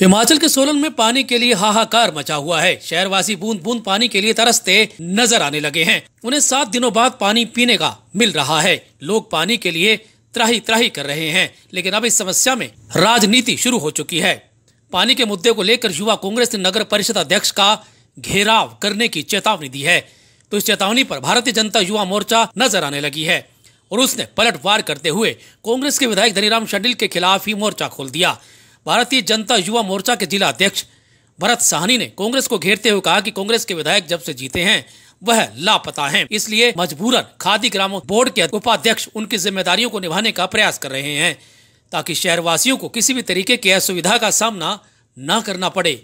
हिमाचल के सोलन में पानी के लिए हाहाकार मचा हुआ है शहरवासी बूंद बूंद पानी के लिए तरसते नजर आने लगे हैं उन्हें सात दिनों बाद पानी पीने का मिल रहा है लोग पानी के लिए त्राही त्राही कर रहे हैं लेकिन अब इस समस्या में राजनीति शुरू हो चुकी है पानी के मुद्दे को लेकर युवा कांग्रेस ने नगर परिषद अध्यक्ष का घेराव करने की चेतावनी दी है तो इस चेतावनी पर भारतीय जनता युवा मोर्चा नजर आने लगी है और उसने पलटवार करते हुए कांग्रेस के विधायक धनीराम शंडिल के खिलाफ ही मोर्चा खोल दिया भारतीय जनता युवा मोर्चा के जिला अध्यक्ष भरत साहनी ने कांग्रेस को घेरते हुए कहा कि कांग्रेस के विधायक जब से जीते हैं वह लापता हैं इसलिए मजबूरन खादी ग्राम बोर्ड के उपाध्यक्ष उनकी जिम्मेदारियों को निभाने का प्रयास कर रहे हैं ताकि शहरवासियों को किसी भी तरीके की असुविधा का सामना न करना पड़े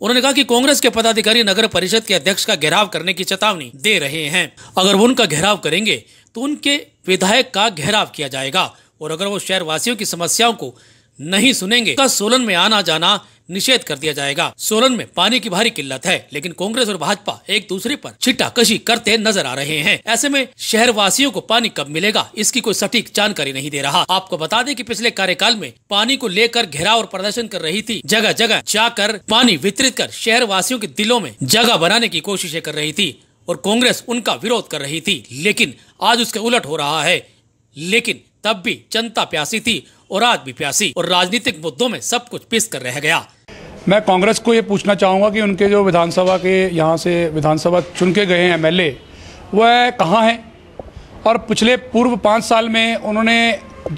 उन्होंने कहा कि कांग्रेस के पदाधिकारी नगर परिषद के अध्यक्ष का घेराव करने की चेतावनी दे रहे हैं अगर वो उनका घेराव करेंगे तो उनके विधायक का घेराव किया जाएगा और अगर वो शहरवासियों की समस्याओं को नहीं सुनेंगे का सोलन में आना जाना निषेध कर दिया जाएगा सोलन में पानी की भारी किल्लत है लेकिन कांग्रेस और भाजपा एक दूसरे पर छिट्टा कशी करते नजर आ रहे हैं ऐसे में शहर वासियों को पानी कब मिलेगा इसकी कोई सटीक जानकारी नहीं दे रहा आपको बता दें कि पिछले कार्यकाल में पानी को लेकर घेराव और प्रदर्शन कर रही थी जगह जगह जाकर पानी वितरित कर शहर वासियों के दिलों में जगह बनाने की कोशिशें कर रही थी और कांग्रेस उनका विरोध कर रही थी लेकिन आज उसके उलट हो रहा है लेकिन तब भी जनता प्यासी थी और आज भी प्यासी और राजनीतिक मुद्दों में सब कुछ पिस कर रह गया मैं कांग्रेस को ये पूछना चाहूँगा कि उनके जो विधानसभा के यहाँ से विधानसभा चुन के गए हैं एमएलए वह कहाँ हैं और पिछले पूर्व पाँच साल में उन्होंने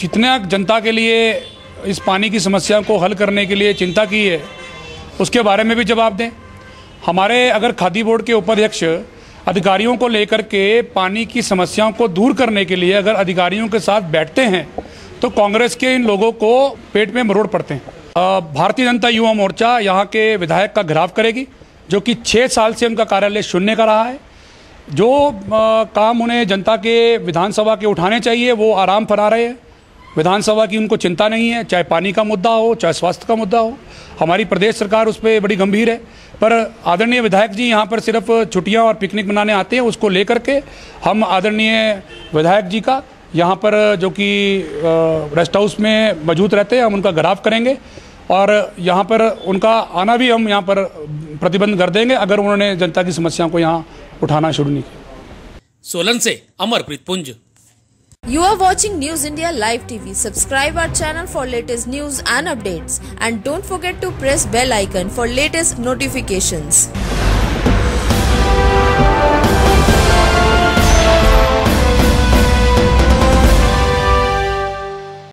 जितना जनता के लिए इस पानी की समस्या को हल करने के लिए चिंता की है उसके बारे में भी जवाब दें हमारे अगर खादी बोर्ड के उपाध्यक्ष अधिकारियों को लेकर के पानी की समस्याओं को दूर करने के लिए अगर अधिकारियों के साथ बैठते हैं तो कांग्रेस के इन लोगों को पेट में मरोड़ पड़ते हैं भारतीय जनता युवा मोर्चा यहाँ के विधायक का घिराव करेगी जो कि छः साल से उनका कार्यालय शून्य का रहा है जो आ, काम उन्हें जनता के विधानसभा के उठाने चाहिए वो आराम फरा रहे हैं विधानसभा की उनको चिंता नहीं है चाहे पानी का मुद्दा हो चाहे स्वास्थ्य का मुद्दा हो हमारी प्रदेश सरकार उस पर बड़ी गंभीर है पर आदरणीय विधायक जी यहाँ पर सिर्फ छुट्टियाँ और पिकनिक मनाने आते हैं उसको लेकर के हम आदरणीय विधायक जी का यहाँ पर जो कि रेस्ट हाउस में मौजूद रहते हैं हम उनका ग्राफ करेंगे और यहाँ पर उनका आना भी हम यहाँ पर प्रतिबंध कर देंगे अगर उन्होंने जनता की समस्याओं को यहाँ उठाना शुरू नहीं किया सोलन से अमरप्रीत पुंज You are watching News India Live TV. Subscribe our channel for latest news and updates and don't forget to press bell icon for latest notifications.